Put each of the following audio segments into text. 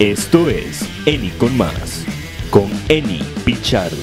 Esto es Eni con más, con Eni Pichardo.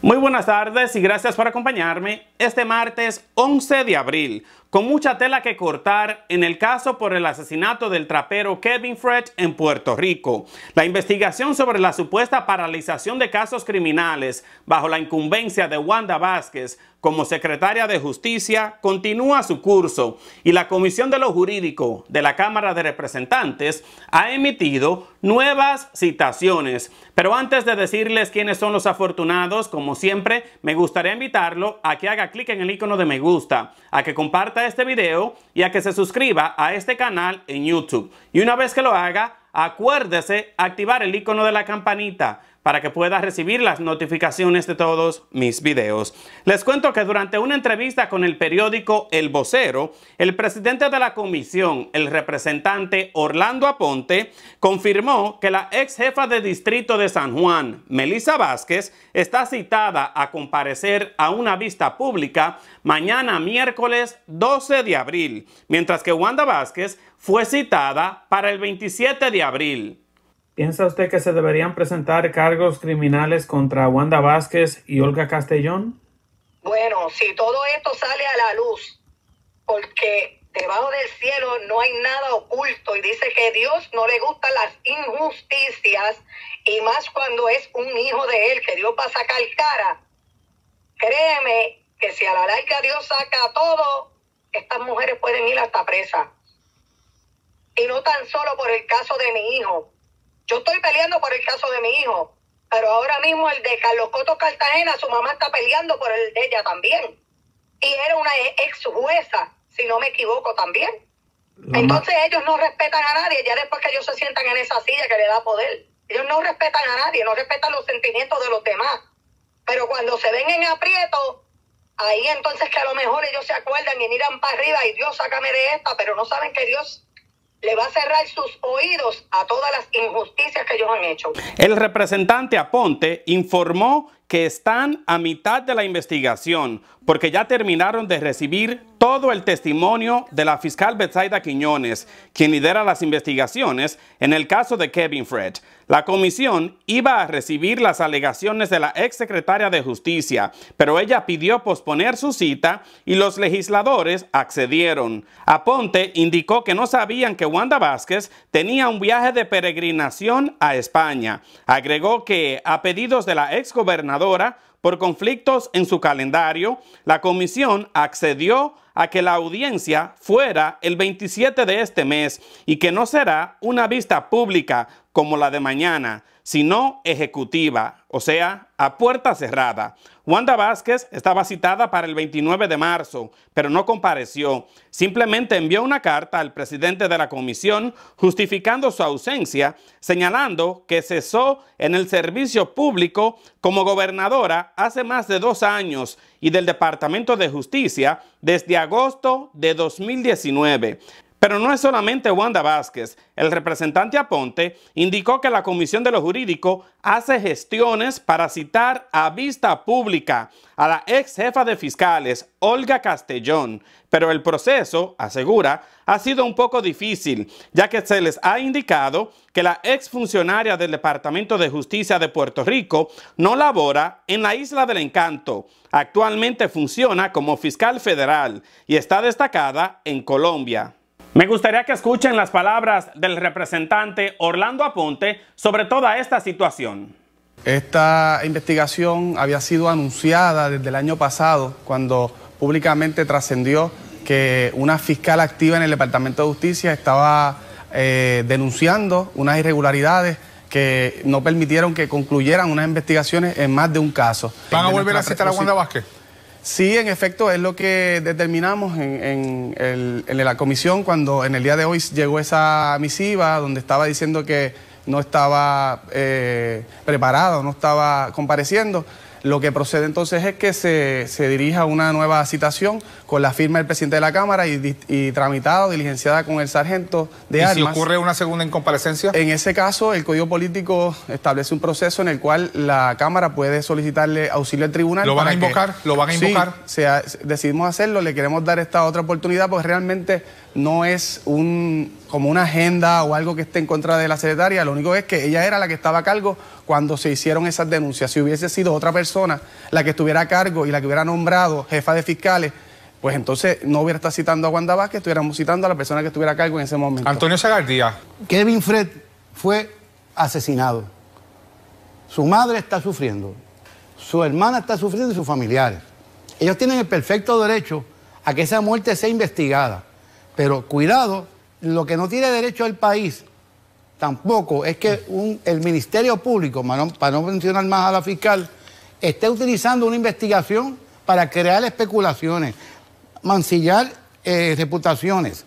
Muy buenas tardes y gracias por acompañarme este martes 11 de abril con mucha tela que cortar en el caso por el asesinato del trapero Kevin Fred en Puerto Rico. La investigación sobre la supuesta paralización de casos criminales bajo la incumbencia de Wanda Vázquez como secretaria de Justicia continúa su curso y la Comisión de lo Jurídico de la Cámara de Representantes ha emitido nuevas citaciones. Pero antes de decirles quiénes son los afortunados, como siempre, me gustaría invitarlo a que haga clic en el icono de me gusta, a que comparta este video y a que se suscriba a este canal en YouTube. Y una vez que lo haga, acuérdese activar el icono de la campanita para que pueda recibir las notificaciones de todos mis videos. Les cuento que durante una entrevista con el periódico El Vocero, el presidente de la comisión, el representante Orlando Aponte, confirmó que la ex jefa de distrito de San Juan, Melissa Vázquez, está citada a comparecer a una vista pública mañana miércoles 12 de abril, mientras que Wanda Vázquez fue citada para el 27 de abril. ¿Piensa usted que se deberían presentar cargos criminales contra Wanda Vázquez y Olga Castellón? Bueno, si todo esto sale a la luz, porque debajo del cielo no hay nada oculto y dice que Dios no le gustan las injusticias y más cuando es un hijo de él que Dios va a sacar cara. Créeme que si a la larga Dios saca todo, estas mujeres pueden ir hasta presa. Y no tan solo por el caso de mi hijo, yo estoy peleando por el caso de mi hijo, pero ahora mismo el de Carlos Coto Cartagena, su mamá está peleando por el de ella también. Y era una ex jueza, si no me equivoco también. Entonces ellos no respetan a nadie, ya después que ellos se sientan en esa silla que le da poder. Ellos no respetan a nadie, no respetan los sentimientos de los demás. Pero cuando se ven en aprieto, ahí entonces que a lo mejor ellos se acuerdan y miran para arriba y Dios, sácame de esta, pero no saben que Dios le va a cerrar sus oídos a todas las injusticias que ellos han hecho. El representante Aponte informó que están a mitad de la investigación porque ya terminaron de recibir todo el testimonio de la fiscal Betsaida Quiñones, quien lidera las investigaciones en el caso de Kevin Fred. La comisión iba a recibir las alegaciones de la exsecretaria de Justicia, pero ella pidió posponer su cita y los legisladores accedieron. Aponte indicó que no sabían que Wanda Vázquez tenía un viaje de peregrinación a España. Agregó que, a pedidos de la exgobernadora, por conflictos en su calendario, la comisión accedió a que la audiencia fuera el 27 de este mes y que no será una vista pública como la de mañana sino ejecutiva, o sea, a puerta cerrada. Wanda Vázquez estaba citada para el 29 de marzo, pero no compareció. Simplemente envió una carta al presidente de la comisión justificando su ausencia, señalando que cesó en el servicio público como gobernadora hace más de dos años y del Departamento de Justicia desde agosto de 2019. Pero no es solamente Wanda Vázquez. El representante Aponte indicó que la Comisión de lo Jurídico hace gestiones para citar a vista pública a la ex jefa de fiscales, Olga Castellón. Pero el proceso, asegura, ha sido un poco difícil, ya que se les ha indicado que la ex funcionaria del Departamento de Justicia de Puerto Rico no labora en la Isla del Encanto. Actualmente funciona como fiscal federal y está destacada en Colombia. Me gustaría que escuchen las palabras del representante Orlando Aponte sobre toda esta situación. Esta investigación había sido anunciada desde el año pasado cuando públicamente trascendió que una fiscal activa en el Departamento de Justicia estaba eh, denunciando unas irregularidades que no permitieron que concluyeran unas investigaciones en más de un caso. ¿Van a volver a citar a Wanda Sí, en efecto, es lo que determinamos en, la comisión cuando en el día de hoy llegó esa misiva donde estaba diciendo que no estaba eh, preparado, no estaba compareciendo. Lo que procede entonces es que se, se dirija una nueva citación con la firma del presidente de la Cámara y, y tramitada, diligenciada con el sargento de armas. ¿Y si ocurre una segunda incomparecencia? En ese caso, el Código Político establece un proceso en el cual la Cámara puede solicitarle auxilio al tribunal. ¿Lo van a invocar? ¿Lo van a invocar? Sí, decidimos hacerlo, le queremos dar esta otra oportunidad porque realmente no es un, como una agenda o algo que esté en contra de la secretaria, lo único es que ella era la que estaba a cargo cuando se hicieron esas denuncias. Si hubiese sido otra persona la que estuviera a cargo y la que hubiera nombrado jefa de fiscales, pues entonces no hubiera estado citando a Wanda Vázquez, estuviéramos citando a la persona que estuviera a cargo en ese momento. Antonio Sagardía. Kevin Fred fue asesinado. Su madre está sufriendo, su hermana está sufriendo y sus familiares. Ellos tienen el perfecto derecho a que esa muerte sea investigada. Pero cuidado, lo que no tiene derecho el país tampoco es que el Ministerio Público, para no, mencionar más a la fiscal, esté utilizando una investigación para crear especulaciones, mancillar eh, reputaciones.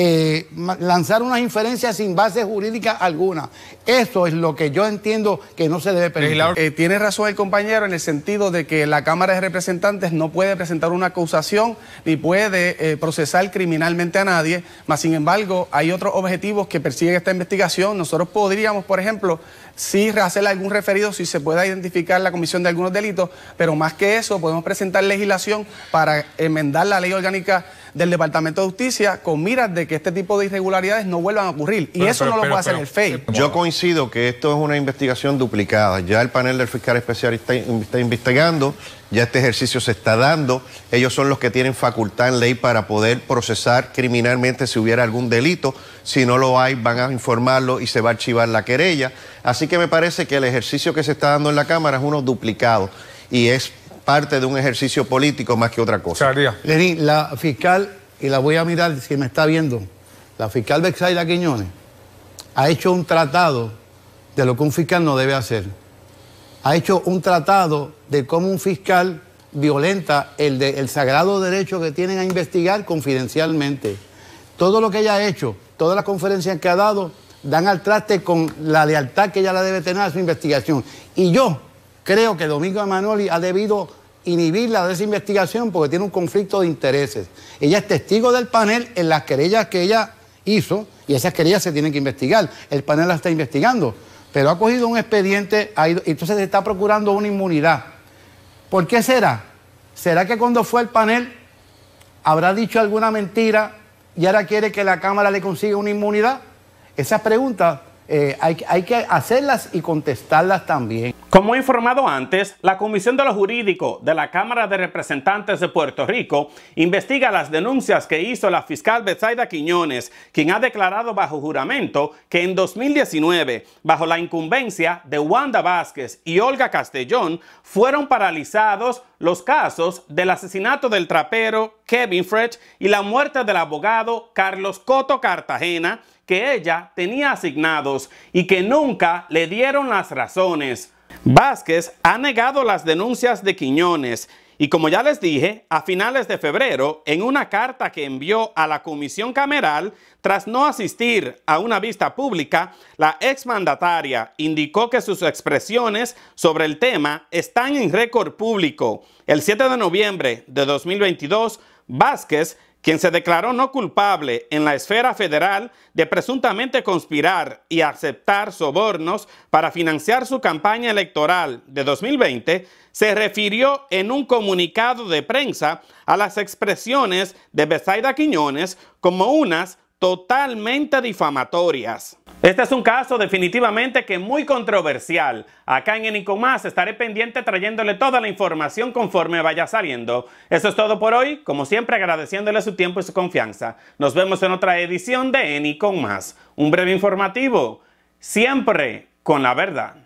Eh, lanzar unas inferencias sin base jurídica alguna. Eso es lo que yo entiendo que no se debe permitir. Eh, tiene razón el compañero en el sentido de que la Cámara de Representantes no puede presentar una acusación ni puede eh, procesar criminalmente a nadie, mas sin embargo hay otros objetivos que persigue esta investigación. Nosotros podríamos, por ejemplo, sí hacer algún referido si se pueda identificar la comisión de algunos delitos, pero más que eso podemos presentar legislación para enmendar la ley orgánica del Departamento de Justicia con miras de que este tipo de irregularidades no vuelvan a ocurrir. Y eso no lo puede hacer el FEI. Yo coincido que esto es una investigación duplicada. Ya el panel del fiscal especial está, está investigando, ya este ejercicio se está dando. Ellos son los que tienen facultad en ley para poder procesar criminalmente si hubiera algún delito. Si no lo hay, van a informarlo y se va a archivar la querella. Así que me parece que el ejercicio que se está dando en la Cámara es uno duplicado y es parte de un ejercicio político más que otra cosa. Lenín, la fiscal, y la voy a mirar si me está viendo, la fiscal Bexaira Quiñones ha hecho un tratado de lo que un fiscal no debe hacer. Ha hecho un tratado de cómo un fiscal violenta el, sagrado derecho que tienen a investigar confidencialmente. Todo lo que ella ha hecho, todas las conferencias que ha dado, dan al traste con la lealtad que ella la debe tener a su investigación. Y yo creo que Domingo Emanuel ha debido inhibirla de esa investigación porque tiene un conflicto de intereses. Ella es testigo del panel en las querellas que ella hizo y esas querellas se tienen que investigar. El panel las está investigando, pero ha cogido un expediente, y entonces se está procurando una inmunidad. ¿Por qué será? ¿Será que cuando fue el panel habrá dicho alguna mentira y ahora quiere que la Cámara le consiga una inmunidad? Esa pregunta... Eh, hay, que hacerlas y contestarlas también. Como he informado antes, la Comisión de lo Jurídico de la Cámara de Representantes de Puerto Rico investiga las denuncias que hizo la fiscal Betsaida Quiñones, quien ha declarado bajo juramento que en 2019, bajo la incumbencia de Wanda Vázquez y Olga Castellón, fueron paralizados los casos del asesinato del trapero Kevin Fred y la muerte del abogado Carlos Coto Cartagena, que ella tenía asignados y que nunca le dieron las razones. Vázquez ha negado las denuncias de Quiñones y como ya les dije, a finales de febrero, en una carta que envió a la comisión cameral, tras no asistir a una vista pública, la exmandataria indicó que sus expresiones sobre el tema están en récord público. El 7 de noviembre de 2022, Vázquez quien se declaró no culpable en la esfera federal de presuntamente conspirar y aceptar sobornos para financiar su campaña electoral de 2020, se refirió en un comunicado de prensa a las expresiones de Besaida Quiñones como unas totalmente difamatorias. Este es un caso definitivamente que muy controversial. Acá en Enicomás estaré pendiente trayéndole toda la información conforme vaya saliendo. Eso es todo por hoy, como siempre agradeciéndole su tiempo y su confianza. Nos vemos en otra edición de Enicomás, un breve informativo, siempre con la verdad.